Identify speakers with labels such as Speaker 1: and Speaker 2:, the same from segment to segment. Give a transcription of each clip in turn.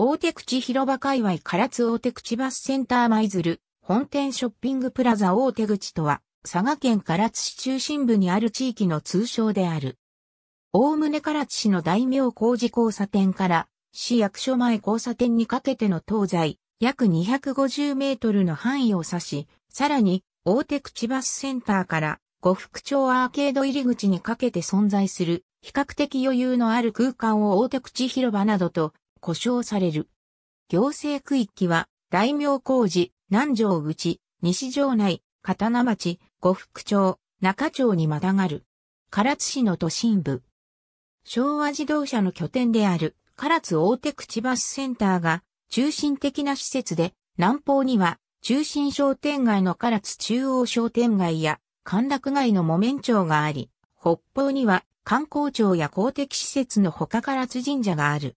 Speaker 1: 大手口広場界隈唐津大手口バスセンター舞鶴、本店ショッピングプラザ大手口とは、佐賀県唐津市中心部にある地域の通称である。おおむね唐津市の大名工事交差点から、市役所前交差点にかけての東西、約250メートルの範囲を指し、さらに、大手口バスセンターから、呉服町アーケード入り口にかけて存在する、比較的余裕のある空間を大手口広場などと呼称される。行政区域は、大名工事、南城口、西城内、刀町、呉服町、中町にまたがる。唐津市の都心部。昭和自動車の拠点である唐津大手口バスセンターが中心的な施設で、南方には中心商店街の唐津中央商店街や歓楽街の木綿町があり、北方には観光庁や公的施設のほか唐津神社がある。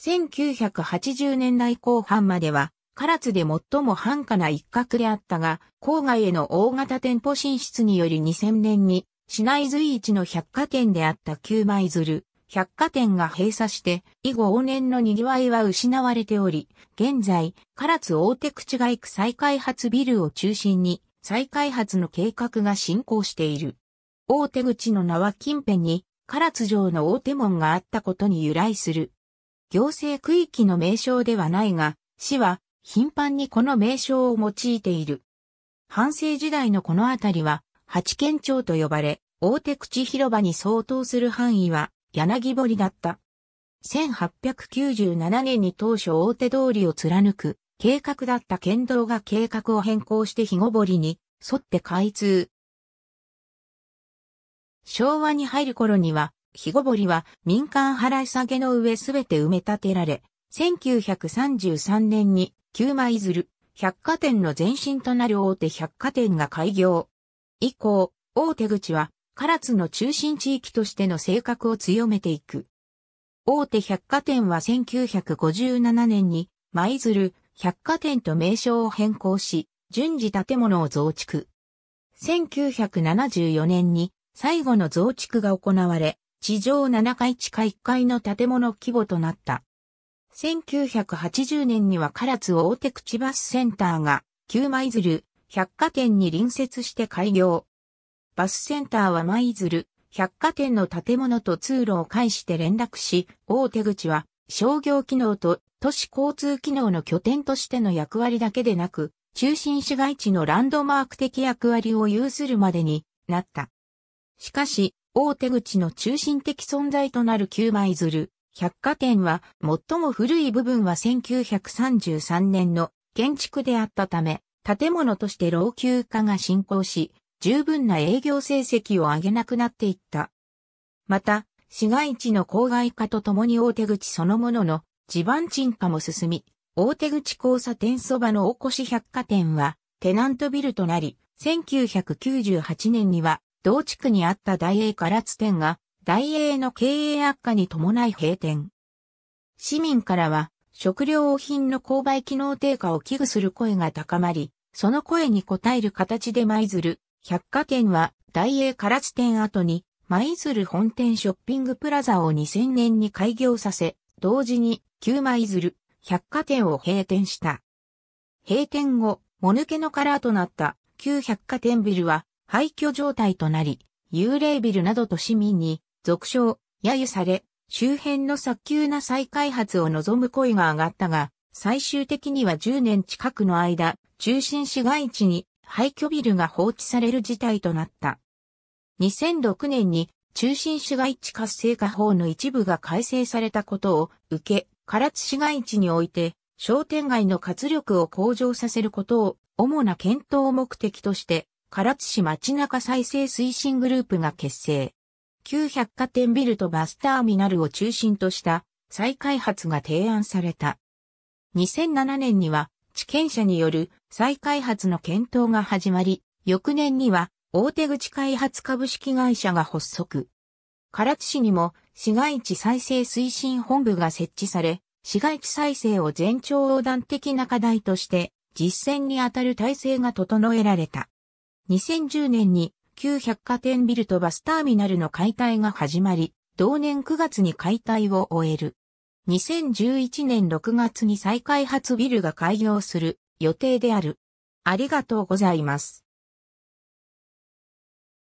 Speaker 1: 1980年代後半までは、唐津で最も繁華な一角であったが、郊外への大型店舗進出により2000年に、市内随一の百貨店であった旧枚鶴、百貨店が閉鎖して、以後往年の賑わいは失われており、現在、唐津大手口外区再開発ビルを中心に、再開発の計画が進行している。大手口の名は近辺に、唐津城の大手門があったことに由来する。行政区域の名称ではないが、市は頻繁にこの名称を用いている。半世時代のこの辺りは、八県庁と呼ばれ、大手口広場に相当する範囲は柳堀だった。1897年に当初大手通りを貫く計画だった県道が計画を変更して日後堀に沿って開通。昭和に入る頃には日ごぼりは民間払い下げの上すべて埋め立てられ、1933年に旧舞鶴百貨店の前身となる大手百貨店が開業。以降、大手口は唐津の中心地域としての性格を強めていく。大手百貨店は1957年に舞鶴百貨店と名称を変更し、順次建物を増築。1974年に最後の増築が行われ、地上7階地下1階の建物規模となった。1980年には唐津大手口バスセンターが、旧舞鶴、百貨店に隣接して開業。バスセンターは舞鶴、百貨店の建物と通路を介して連絡し、大手口は商業機能と都市交通機能の拠点としての役割だけでなく、中心市街地のランドマーク的役割を有するまでになった。しかし、大手口の中心的存在となる九枚鶴。百貨店は最も古い部分は1933年の建築であったため、建物として老朽化が進行し、十分な営業成績を上げなくなっていった。また、市街地の郊外化とともに大手口そのものの地盤沈下も進み、大手口交差点そばの大越百貨店はテナントビルとなり、1998年には同地区にあった大英唐津店が、大英の経営悪化に伴い閉店。市民からは、食料品の購買機能低下を危惧する声が高まり、その声に応える形で舞鶴、百貨店は大英唐津店後に舞鶴本店ショッピングプラザを2000年に開業させ、同時に旧舞鶴、百貨店を閉店した。閉店後、もぬけの殻となった旧百貨店ビルは廃墟状態となり、幽霊ビルなどと市民に、俗称、揶揄され、周辺の早急な再開発を望む声が上がったが、最終的には10年近くの間、中心市街地に廃墟ビルが放置される事態となった。2006年に中心市街地活性化法の一部が改正されたことを受け、唐津市街地において商店街の活力を向上させることを主な検討目的として唐津市町中再生推進グループが結成。旧百貨店ビルとバスターミナルを中心とした再開発が提案された。2007年には地権者による再開発の検討が始まり、翌年には大手口開発株式会社が発足。唐津市にも市街地再生推進本部が設置され、市街地再生を全庁横断的な課題として実践にあたる体制が整えられた。2010年に旧百貨店ビルとバスターミナルの解体が始まり、同年9月に解体を終える。2011年6月に再開発ビルが開業する予定である。ありがとうございます。